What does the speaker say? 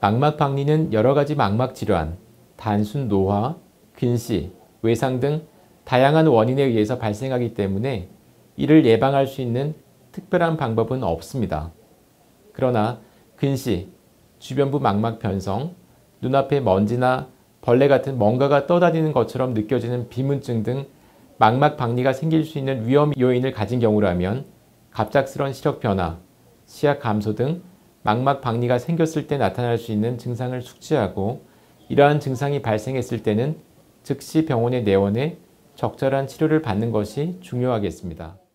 망막박리는 여러 가지 망막 질환, 단순 노화, 근시, 외상 등 다양한 원인에 의해서 발생하기 때문에 이를 예방할 수 있는 특별한 방법은 없습니다. 그러나 근시, 주변부 망막 변성, 눈앞에 먼지나 벌레 같은 뭔가가 떠다니는 것처럼 느껴지는 비문증 등 망막 박리가 생길 수 있는 위험 요인을 가진 경우라면 갑작스런 시력 변화, 시야 감소 등 망막 박리가 생겼을 때 나타날 수 있는 증상을 숙지하고 이러한 증상이 발생했을 때는 즉시 병원에 내원해 적절한 치료를 받는 것이 중요하겠습니다.